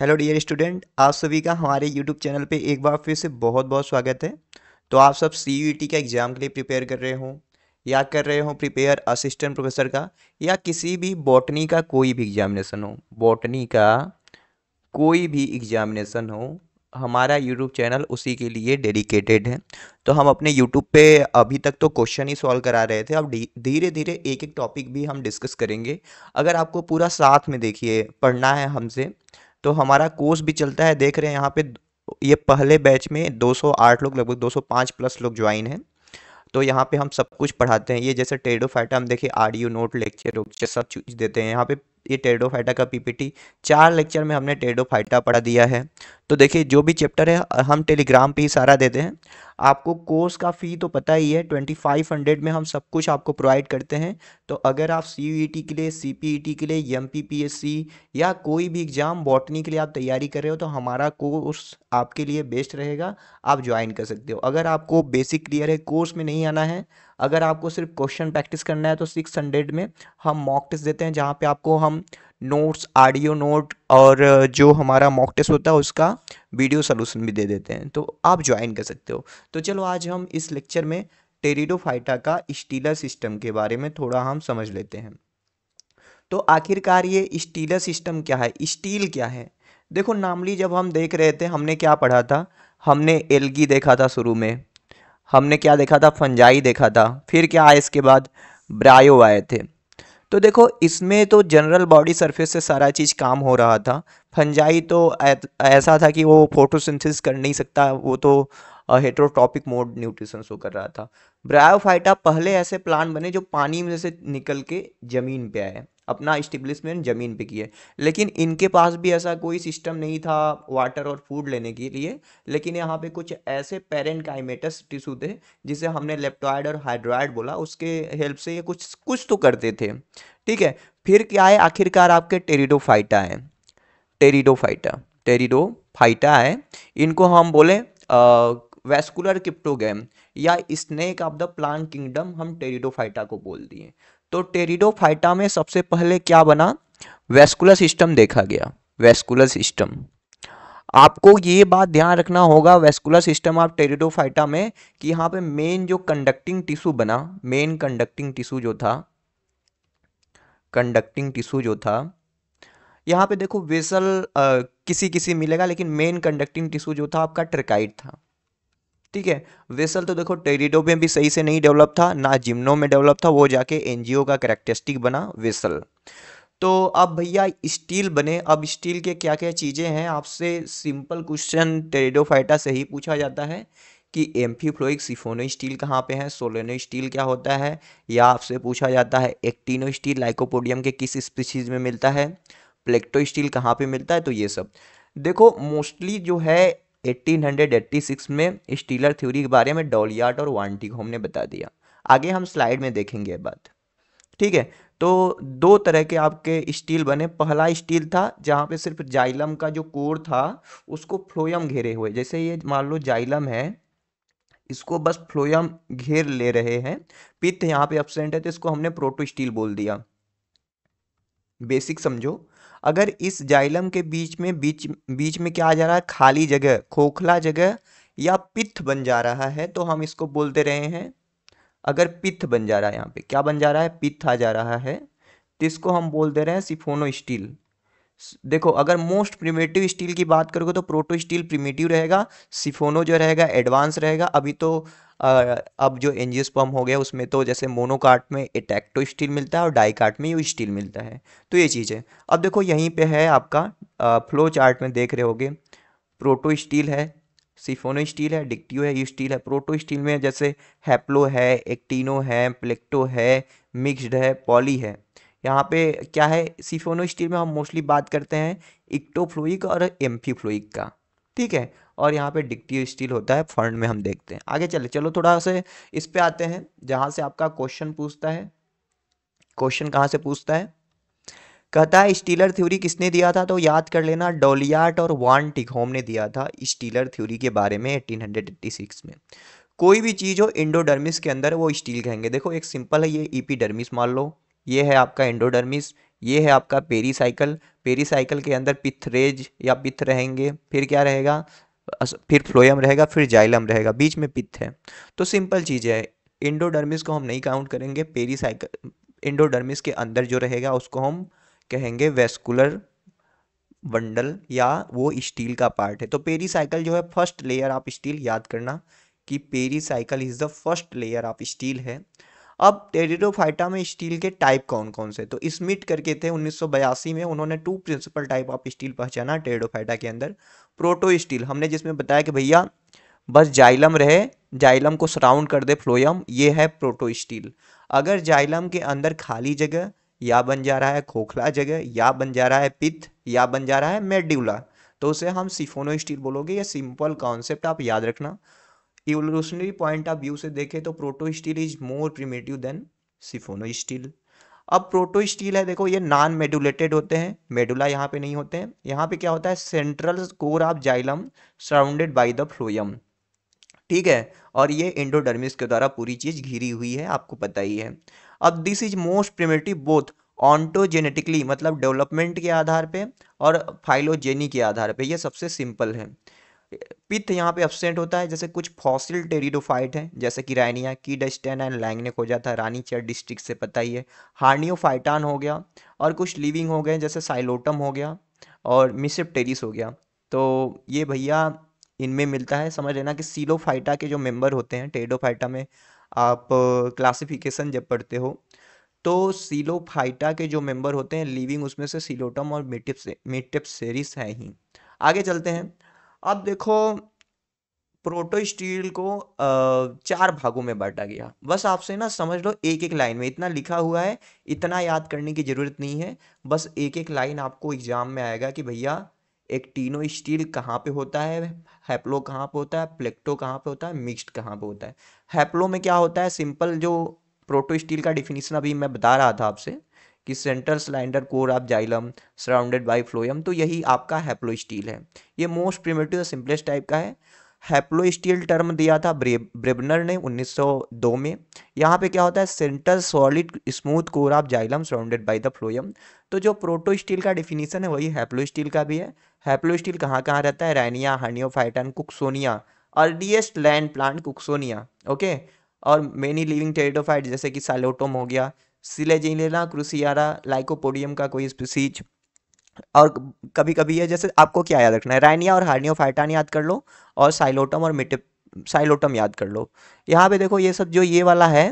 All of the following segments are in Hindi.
हेलो डियर स्टूडेंट आप सभी का हमारे यूट्यूब चैनल पे एक बार फिर से बहुत बहुत स्वागत है तो आप सब सी का एग्ज़ाम के लिए प्रिपेयर कर रहे हो या कर रहे हो प्रिपेयर असिस्टेंट प्रोफेसर का या किसी भी बॉटनी का कोई भी एग्जामिनेशन हो बॉटनी का कोई भी एग्जामिनेशन हो हमारा यूट्यूब चैनल उसी के लिए डेडिकेटेड है तो हम अपने यूट्यूब पे अभी तक तो क्वेश्चन ही सॉल्व करा रहे थे अब धीरे धीरे एक एक टॉपिक भी हम डिस्कस करेंगे अगर आपको पूरा साथ में देखिए पढ़ना है हमसे तो हमारा कोर्स भी चलता है देख रहे हैं यहाँ पे ये पहले बैच में 208 लोग लगभग 205 प्लस लोग ज्वाइन हैं तो यहाँ पे हम सब कुछ पढ़ाते हैं ये जैसे टेडो फाइटा हम देखिए आडियो नोट लेक्चर सब चीज़ देते हैं यहाँ पे ये टेडोफाइटा का पीपीटी चार लेक्चर में हमने टेडो फाइटा पढ़ा दिया है तो देखिए जो भी चैप्टर है हम टेलीग्राम पे ही सारा देते हैं आपको कोर्स का फ़ी तो पता ही है ट्वेंटी फाइव हंड्रेड में हम सब कुछ आपको प्रोवाइड करते हैं तो अगर आप सी e के लिए सी e के लिए एम या कोई भी एग्ज़ाम बॉटनी के लिए आप तैयारी कर रहे हो तो हमारा कोर्स आपके लिए बेस्ट रहेगा आप ज्वाइन कर सकते हो अगर आपको बेसिक क्लियर है कोर्स में नहीं आना है अगर आपको सिर्फ क्वेश्चन प्रैक्टिस करना है तो सिक्स हंड्रेड में हम मॉक टेस्ट देते हैं जहाँ पे आपको हम नोट्स ऑडियो नोट और जो हमारा मॉक टेस्ट होता है उसका वीडियो सोल्यूशन भी दे देते हैं तो आप ज्वाइन कर सकते हो तो चलो आज हम इस लेक्चर में टेरिडोफाइटा का स्टीलर सिस्टम के बारे में थोड़ा हम समझ लेते हैं तो आखिरकार ये स्टीलर सिस्टम क्या है स्टील क्या है देखो नामली जब हम देख रहे थे हमने क्या पढ़ा था हमने एलगी देखा था शुरू में हमने क्या देखा था फंजाई देखा था फिर क्या आया इसके बाद ब्रायो आए थे तो देखो इसमें तो जनरल बॉडी सरफेस से सारा चीज़ काम हो रहा था फंजाई तो ऐसा था कि वो फोटोसिंथेसिस कर नहीं सकता वो तो हेट्रोटॉपिक मोड न्यूट्रिशन शो कर रहा था ब्रायोफाइटा पहले ऐसे प्लांट बने जो पानी में से निकल के ज़मीन पे आए अपना इस्टेब्लिशमेंट ज़मीन पे किए लेकिन इनके पास भी ऐसा कोई सिस्टम नहीं था वाटर और फूड लेने के लिए लेकिन यहाँ पे कुछ ऐसे पेरेंट काइमेटस टिश्यू थे जिसे हमने लेप्टॉयड और हाइड्रॉयड बोला उसके हेल्प से ये कुछ कुछ तो करते थे ठीक है फिर क्या है आखिरकार आपके टेरिडोफाइटा है टेरिडोफाइटा टेरिडोफाइटा है इनको हम बोले वेस्कुलर किप्टोगैम या snake of the plant kingdom हम टेरिडोफाइटा को बोल दिए तो टेरिडोफाइटा में सबसे पहले क्या बना वेस्कुलर सिस्टम देखा गया वेस्कुलर सिस्टम आपको ये बात ध्यान रखना होगा वेस्कुलर सिस्टम आप टेरिडोफाइटा में कि यहाँ पे मेन जो कंडक्टिंग टिश्यू बना मेन कंडक्टिंग टिश्यू जो था कंडक्टिंग टिश्यू जो था यहाँ पे देखो वेसल आ, किसी किसी मिलेगा लेकिन मेन कंडक्टिंग टिश्यू जो था आपका ट्रिकाइड था ठीक है वेसल तो देखो टेरिडो में भी सही से नहीं डेवलप था ना जिम्नो में डेवलप था वो जाके एनजीओ का करेक्टरिस्टिक बना वेसल तो अब भैया स्टील बने अब स्टील के क्या क्या चीज़ें हैं आपसे सिंपल क्वेश्चन टेरिडोफाइटा से ही पूछा जाता है कि एम्फीफ्लोइक सिफोनो स्टील कहाँ पे है सोलेनो स्टील क्या होता है या आपसे पूछा जाता है एक्टिनो स्टील लाइकोपोडियम के किस स्पीसीज में मिलता है प्लेक्टो स्टील कहाँ पे मिलता है तो ये सब देखो मोस्टली जो है 1886 में स्टीलर थ्योरी के बारे में डॉलियार्ड और वांटी को हमने बता दिया आगे हम स्लाइड में देखेंगे बात ठीक है तो दो तरह के आपके स्टील बने पहला स्टील था जहाँ पे सिर्फ जाइलम का जो कोर था उसको फ्लोयम घेरे हुए जैसे ये मान लो जाइलम है इसको बस फ्लोयम घेर ले रहे हैं पित्त यहाँ पे अपसेंट है तो इसको हमने प्रोटो स्टील बोल दिया बेसिक समझो अगर इस जाइलम के बीच में बीच बीच में क्या आ जा रहा है खाली जगह खोखला जगह या पिथ बन जा रहा है तो हम इसको बोलते रहे हैं अगर पिथ बन जा रहा है यहाँ पे क्या बन जा रहा है पिथ आ जा रहा है तो इसको हम बोल दे रहे हैं सिफोनो स्टील देखो अगर मोस्ट प्रिमेटिव स्टील की बात करोगे तो प्रोटो स्टील प्रिमेटिव रहेगा सिफोनो जो रहेगा एडवांस रहेगा अभी तो आ, अब जो एनजीएस पम्प हो गया उसमें तो जैसे मोनोकार्ट में एटैक्टो स्टील मिलता है और डाईकार्ट में यू स्टील मिलता है तो ये चीज़ है अब देखो यहीं पे है आपका आ, फ्लो चार्ट में देख रहे होगे प्रोटो स्टील है सिफोनो स्टील है डिक्टियो है यू स्टील है प्रोटो स्टील में जैसे हैप्लो है एक्टिनो है प्लेक्टो है मिक्सड है पॉली है यहाँ पे क्या है सिफोनो स्टील में हम मोस्टली बात करते हैं इक्टोफ्लोइक और एम्फीफ्लोइक का ठीक है और यहाँ पे डिक्टिव स्टील होता है फर्न में हम देखते हैं आगे चले चलो थोड़ा से इस पे आते हैं जहाँ से आपका क्वेश्चन पूछता है क्वेश्चन कहाँ से पूछता है कहता है स्टीलर थ्योरी किसने दिया था तो याद कर लेना डोलियाट और वान टिकोम ने दिया था स्टीलर थ्योरी के बारे में 1886 में कोई भी चीज़ हो इंडोडर्मिस के अंदर वो स्टील कहेंगे देखो एक सिंपल है ये ईपीडर्मिस मान लो ये है आपका एंडोडर्मिस ये है आपका पेरीसाइकल पेरीसाइकल के अंदर पिथरेज या पिथ रहेंगे फिर क्या रहेगा फिर फ्लोयम रहेगा फिर जाइलम रहेगा बीच में पिथ है तो सिंपल चीज़ है इंडोडर्मिस को हम नहीं काउंट करेंगे पेरीसाइकल इंडोडर्मिस के अंदर जो रहेगा उसको हम कहेंगे वेस्कुलर बंडल या वो स्टील का पार्ट है तो पेरीसाइकल जो है फर्स्ट लेयर ऑफ स्टील याद करना कि pericycle is the first layer of stele है अब टेरिडोफाइटा में स्टील के टाइप कौन कौन से तो स्मिट करके थे उन्नीस में उन्होंने two principal type of stele पहचाना टेरिडोफाइटा के अंदर प्रोटो स्टील हमने जिसमें बताया कि भैया बस जाइलम रहे जाइलम को सराउंड कर दे फ्लोयम ये है प्रोटो स्टील अगर जाइलम के अंदर खाली जगह या बन जा रहा है खोखला जगह या बन जा रहा है पित्त या बन जा रहा है मेड्यूला तो उसे हम सिफोनो स्टील बोलोगे ये सिंपल कॉन्सेप्ट आप याद रखना इवोल्यूशनरी पॉइंट ऑफ व्यू से देखें तो protostele is more primitive than siphonostele अब प्रोटो स्टील है देखो ये नॉन मेडुलेटेड होते हैं मेडुला यहाँ पे नहीं होते हैं यहाँ पे क्या होता है central core of xylem surrounded by the phloem ठीक है और ये इंडोडर्मिस के द्वारा पूरी चीज़ घिरी हुई है आपको पता ही है अब this is most primitive both ontogenetically मतलब डेवलपमेंट के आधार पे और फाइलोजेनी के आधार पे ये सबसे सिंपल है पित्त यहाँ पे एबसेंट होता है जैसे कुछ फॉसिल टेरिडोफाइट हैं जैसे कि रैनिया की डस्टेन एंड लैंगनेक हो जाता है रानी चेयर डिस्ट्रिक्ट से पता ही है हार्नियोफाइटान हो गया और कुछ लिविंग हो गए जैसे साइलोटम हो गया और टेरिस हो गया तो ये भैया इनमें मिलता है समझ लेना कि सीलोफाइटा के जो मेंबर होते हैं टेरिडोफाइटा में आप क्लासिफिकेशन uh, जब पढ़ते हो तो सीलोफाइटा के जो मेंबर होते हैं लिविंग उसमें से सीलोटम और मिटिप से मिटिप सेरिस है ही आगे चलते हैं अब देखो प्रोटो स्टील को चार भागों में बांटा गया बस आपसे ना समझ लो एक एक लाइन में इतना लिखा हुआ है इतना याद करने की ज़रूरत नहीं है बस एक एक लाइन आपको एग्जाम में आएगा कि भैया एक टीनो स्टील कहाँ पे होता है हैप्लो कहाँ पे होता है प्लेक्टो कहाँ पे होता है मिक्स्ड कहाँ पे होता है हैप्लो में क्या होता है सिंपल जो प्रोटो स्टील का डिफिनेशन अभी मैं बता रहा था आपसे कि central cylinder core of xylem surrounded by phloem तो यही आपका हैप्लो स्टील है ये मोस्ट प्रिमेटिव सिंपलेस्ट टाइप का है हैप्लो स्टील टर्म दिया था ब्रेबनर ने 1902 में यहाँ पे क्या होता है centre solid smooth core of xylem surrounded by the phloem तो जो प्रोटो स्टील का डिफिनीसन है वही हैप्लो स्टील का भी है हैप्लो स्टील कहाँ कहाँ रहता है Rhynia Horneophyton Cooksonia earliest land plant Cooksonia okay और मेनी लिविंग टेरिडोफाइट जैसे कि सैलोटोम हो गया सिलेजिनेला क्रूसियारा लाइकोपोडियम का कोई स्पीसीज और कभी कभी है जैसे आपको क्या याद रखना है राइनिया और हार्नियोफाइटान याद कर लो और साइलोटम और मिटिप साइलोटम याद कर लो यहाँ पे देखो ये सब जो ये वाला है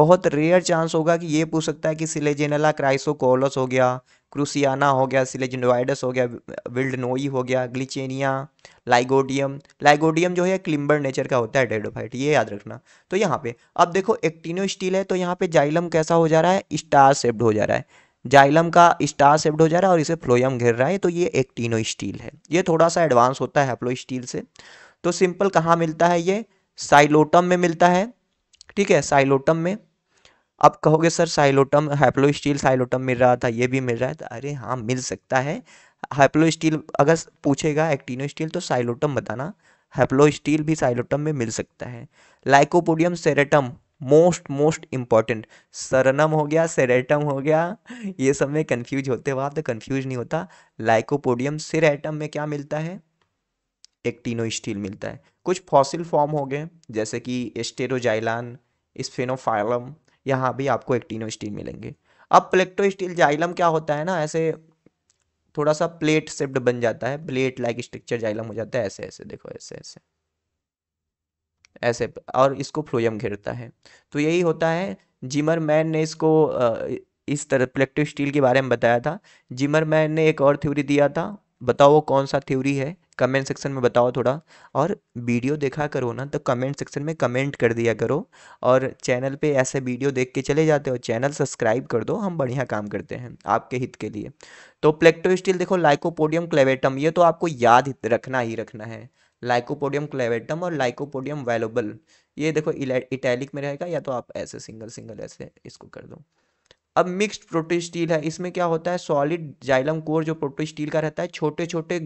बहुत रेयर चांस होगा कि ये पूछ सकता है कि सिलेजेनला क्राइसोकोलस हो गया क्रूसियाना हो गया सिलेजनोइडस हो गया विल्डनोई हो गया ग्लिचेनिया लाइगोडियम लाइगोडियम जो है क्लिम्बर नेचर का होता है डेडोफाइट ये याद रखना तो यहाँ पे अब देखो एक्टिनो स्टील है तो यहाँ पे जाइलम कैसा हो जा रहा है स्टार सेप्ड हो जा रहा है जाइलम का स्टार सेप्ड हो जा रहा है और इसे फ्लोयम घेर रहा है तो ये एक्टिनो स्टील है ये थोड़ा सा एडवांस होता है हेप्लो स्टील से तो सिंपल कहाँ मिलता है ये साइलोटम में मिलता है ठीक है साइलोटम में अब कहोगे sir Psilotum haplostele Psilotum मिल रहा था ये भी मिल रहा है तो अरे हाँ मिल सकता है हैप्लो स्टील अगर पूछेगा एक्टिनो स्टील तो साइलोटम बताना हैप्लो स्टील भी साइलोटम में मिल सकता है Lycopodium serratum most most important सरनम हो गया सेरेटम हो गया ये सब में कन्फ्यूज होते हुआ तो कन्फ्यूज नहीं होता लाइकोपोडियम सेरेटम में क्या मिलता है एक्टिनो स्टील मिलता है कुछ फॉसिल फॉर्म हो गए जैसे कि एस्टेरोजाइलान स्फेनोफाइलम यहाँ भी आपको एक्टिनो स्टील मिलेंगे अब प्लेक्टो स्टील जाइलम क्या होता है ना ऐसे थोड़ा सा प्लेट शेप्ड बन जाता है प्लेट लाइक स्ट्रक्चर जाइलम हो जाता है ऐसे ऐसे देखो ऐसे ऐसे ऐसे और इसको फ्लोयम घेरता है तो यही होता है जिमर मैन ने इसको इस तरह प्लेक्टो स्टील के बारे में बताया था जिमर मैन ने एक और थ्योरी दिया था बताओ वो कौन सा थ्योरी है कमेंट सेक्शन में बताओ थोड़ा और वीडियो देखा करो ना तो कमेंट सेक्शन में कमेंट कर दिया करो और चैनल पे ऐसे वीडियो देख के चले जाते हो चैनल सब्सक्राइब कर दो हम बढ़िया काम करते हैं आपके हित के लिए तो प्लेक्टो स्टील देखो लाइकोपोडियम क्लेवेटम ये तो आपको याद रखना ही रखना है लाइकोपोडियम क्लेवेटम और लाइकोपोडियम वेलोबल ये देखो इटैलिक में रहेगा या तो आप ऐसे सिंगल सिंगल ऐसे इसको कर दो अब मिक्स्ड प्रोटोस्टील है इसमें क्या होता है सॉलिड जाइलम कोर जो प्रोटोस्टील का रहता है छोटे छोटे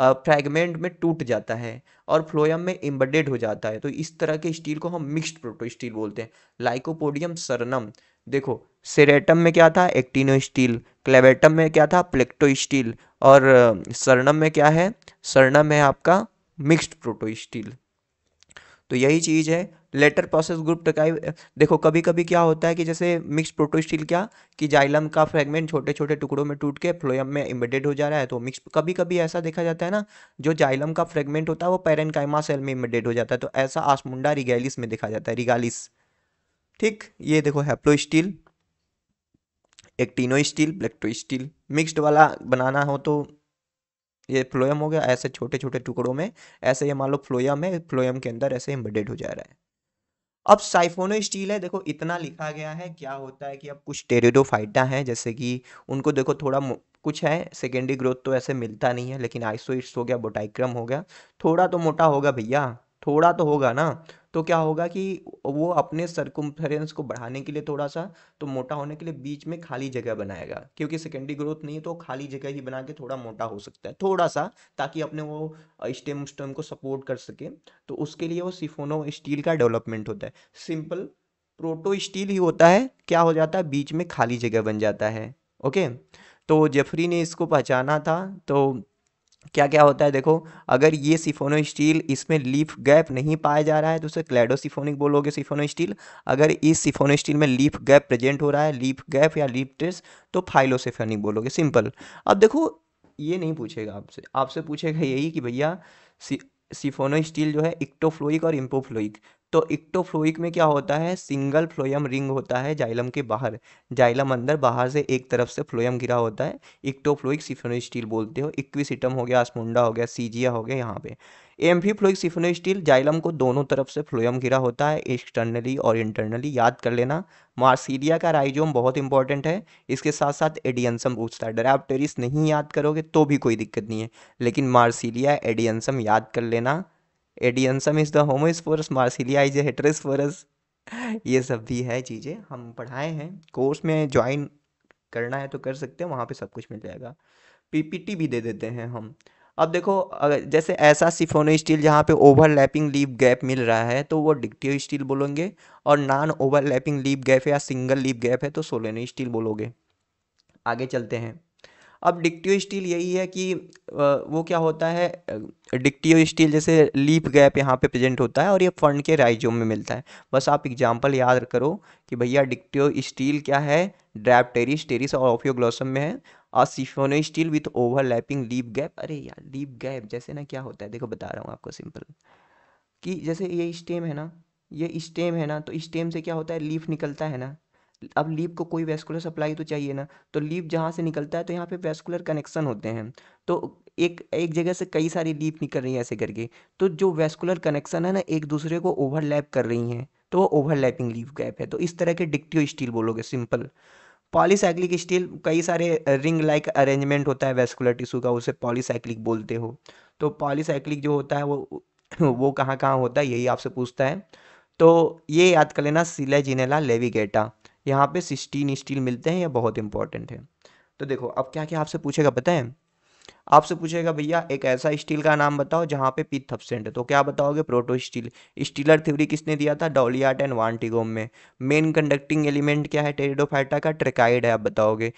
फ्रैगमेंट में टूट जाता है और फ्लोयम में इम्बडेड हो जाता है तो इस तरह के स्टील को हम मिक्स्ड प्रोटोस्टील बोलते हैं लाइकोपोडियम सरनम देखो सेरेटम में क्या था एक्टिनो स्टील क्लेवेटम में क्या था प्लेक्टो स्टील और सरनम में क्या है सरनम है आपका मिक्स्ड प्रोटो स्टील तो यही चीज़ है लेटर प्रोसेस ग्रुप टकाई देखो कभी कभी क्या होता है कि जैसे मिक्स प्रोटोस्टील क्या कि जाइलम का फ्रेगमेंट छोटे छोटे टुकड़ों में टूट के फ्लोयम में इम्बेडेड हो जा रहा है तो मिक्स कभी कभी ऐसा देखा जाता है ना जो जाइलम का फ्रेगमेंट होता है वो पैरन सेल में इम्बेडेड हो जाता है तो ऐसा आसमुंडा रिगैलिस में देखा जाता है रिगालिस ठीक ये देखो haplostele actinostele plectostele mixed वाला बनाना हो तो ये फ्लोयम हो गया ऐसे छोटे छोटे टुकड़ों में ऐसे ये मान लो फ्लोयम है फ्लोयम के अंदर ऐसे इम्बेडेड हो जा रहा है अब साइफोनो स्टील है देखो इतना लिखा गया है क्या होता है कि अब कुछ फाइटा हैं जैसे कि उनको देखो थोड़ा कुछ है सेकेंडरी ग्रोथ तो ऐसे मिलता नहीं है लेकिन आइसोइट्स हो गया बोटाइक्रम हो गया थोड़ा तो मोटा होगा भैया थोड़ा तो होगा ना तो क्या होगा कि वो अपने सरकमफेरेंस को बढ़ाने के लिए थोड़ा सा तो मोटा होने के लिए बीच में खाली जगह बनाएगा क्योंकि सेकेंडरी ग्रोथ नहीं है तो खाली जगह ही बना के थोड़ा मोटा हो सकता है थोड़ा सा ताकि अपने वो स्टेम स्टेम को सपोर्ट कर सके तो उसके लिए वो सिफोनो स्टील का डेवलपमेंट होता है सिंपल प्रोटो स्टील ही होता है क्या हो जाता है बीच में खाली जगह बन जाता है ओके तो जेफरी ने इसको पहचाना था तो क्या क्या होता है देखो अगर ये सिफोनो स्टील इसमें लीफ गैप नहीं पाया जा रहा है तो उसे सिफोनिक बोलोगे सिफोनो स्टील अगर इस सिफोनो स्टील में लीफ गैप प्रेजेंट हो रहा है लीफ गैप या लीफ ट्रेस तो फाइलोसिफोनिक बोलोगे सिंपल अब देखो ये नहीं पूछेगा आपसे आपसे पूछेगा यही कि भैया सिफोनो स्टील जो है इक्टोफ्लोइक और इम्पोफ्लोइक तो इक्टोफ्लोइक में क्या होता है सिंगल फ्लोयम रिंग होता है जाइलम के बाहर जाइलम अंदर बाहर से एक तरफ से फ्लोयम घिरा होता है इक्टोफ्लोइक सिफोनो स्टील बोलते हो इक्विसिटम हो गया आसमुंडा हो गया सीजिया हो गया यहाँ पे फ्लोइक सिफोनो स्टील जाइलम को दोनों तरफ से फ्लोयम घिरा होता है एक्सटर्नली और इंटरनली याद कर लेना मार्सीलिया का राइजोम बहुत इंपॉर्टेंट है इसके साथ साथ एडियंसम पूछता है डराप्टेरिस नहीं याद करोगे तो भी कोई दिक्कत नहीं है लेकिन मार्सीलिया एडियंसम याद कर लेना Adiantum is the homosporous Marsilea is heterosporous ये सब भी है चीज़ें हम पढ़ाए हैं कोर्स में ज्वाइन करना है तो कर सकते हैं वहाँ पे सब कुछ मिल जाएगा पीपीटी भी दे देते हैं हम अब देखो अगर जैसे ऐसा सिफोनो स्टील जहाँ पे ओवरलैपिंग लीप गैप मिल रहा है तो वो डिक्टिव स्टील बोलोगे और नॉन ओवरलैपिंग लीप गैप या सिंगल लीप गैप है तो सोलेनो स्टील बोलोगे आगे चलते हैं अब डिक्टिव स्टील यही है कि वो क्या होता है डिक्टिव स्टील जैसे लीप गैप यहाँ पे प्रेजेंट होता है और ये फर्न के राइजोम में मिलता है बस आप एग्जांपल याद करो कि भैया डिक्टिव स्टील क्या है टेरिस टेरिस और ऑफियोग्लॉसम में है और siphonostele with overlapping leaf gap अरे यार लीप गैप जैसे ना क्या होता है देखो बता रहा हूँ आपको सिंपल कि जैसे ये स्टेम है ना ये स्टेम है ना तो स्टेम से क्या होता है लीफ निकलता है ना अब लीप को कोई वेस्कुलर सप्लाई तो चाहिए ना तो लीप जहाँ से निकलता है तो यहाँ पे वेस्कुलर कनेक्शन होते हैं तो एक एक जगह से कई सारी लीप निकल रही है ऐसे करके तो जो वेस्कुलर कनेक्शन है ना एक दूसरे को ओवरलैप कर रही हैं तो वो ओवरलैपिंग लीप गैप है तो इस तरह के डिक्टियो स्टील बोलोगे सिंपल पॉलीसाइक्लिक स्टील कई सारे रिंग लाइक अरेंजमेंट होता है वेस्कुलर टिश्यू का उसे पॉलीसाइक्लिक बोलते हो तो पॉलीसाइक्लिक जो होता है वो वो कहाँ कहाँ होता है यही आपसे पूछता है तो ये याद कर लेना सिलेजिनेला लेविगेटा यहाँ पे सिस्टीन स्टील मिलते हैं यह बहुत इंपॉर्टेंट है तो देखो अब क्या क्या आपसे पूछेगा पता है आपसे पूछेगा भैया एक ऐसा स्टील का नाम बताओ जहाँ पे पिथ अबसेंट है तो क्या बताओगे प्रोटो स्टील स्टीलर थ्योरी किसने दिया था डॉलियाट एंड वांटिगोम में मेन कंडक्टिंग एलिमेंट क्या है टेरिडोफाइटा का ट्रिकाइड है आप बताओगे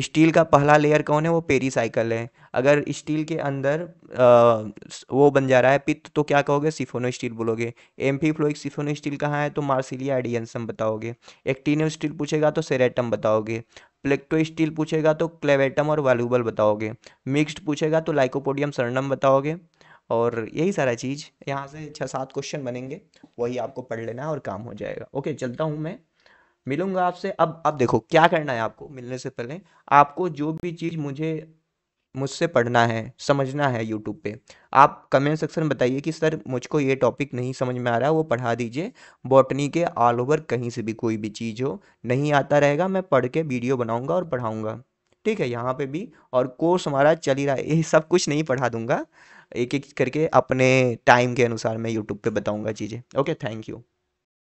स्टील का पहला लेयर कौन है वो पेरीसाइकिल है अगर स्टील के अंदर आ, वो बन जा रहा है पित्त तो क्या कहोगे सिफोनो स्टील बोलोगे एम फ्लो एक सिफोनो स्टील कहाँ है तो मार्सिलिया एडियंसम बताओगे एक्टीनियम स्टील पूछेगा तो सेरेटम बताओगे प्लेक्टो स्टील पूछेगा तो क्लेवेटम और वैल्यूबल बताओगे मिक्स्ड पूछेगा तो लाइकोपोडियम सर्नम बताओगे और यही सारा चीज़ यहाँ से छः सात क्वेश्चन बनेंगे वही आपको पढ़ लेना है और काम हो जाएगा ओके चलता हूँ मैं मिलूंगा आपसे अब अब देखो क्या करना है आपको मिलने से पहले आपको जो भी चीज़ मुझे मुझसे पढ़ना है समझना है यूट्यूब पे आप कमेंट सेक्शन में बताइए कि सर मुझको ये टॉपिक नहीं समझ में आ रहा वो पढ़ा दीजिए बॉटनी के ऑल ओवर कहीं से भी कोई भी चीज़ हो नहीं आता रहेगा मैं पढ़ के वीडियो बनाऊंगा और पढ़ाऊंगा ठीक है यहाँ पे भी और कोर्स हमारा चल ही रहा है ये सब कुछ नहीं पढ़ा दूंगा एक एक करके अपने टाइम के अनुसार मैं यूट्यूब पर बताऊँगा चीज़ें ओके थैंक यू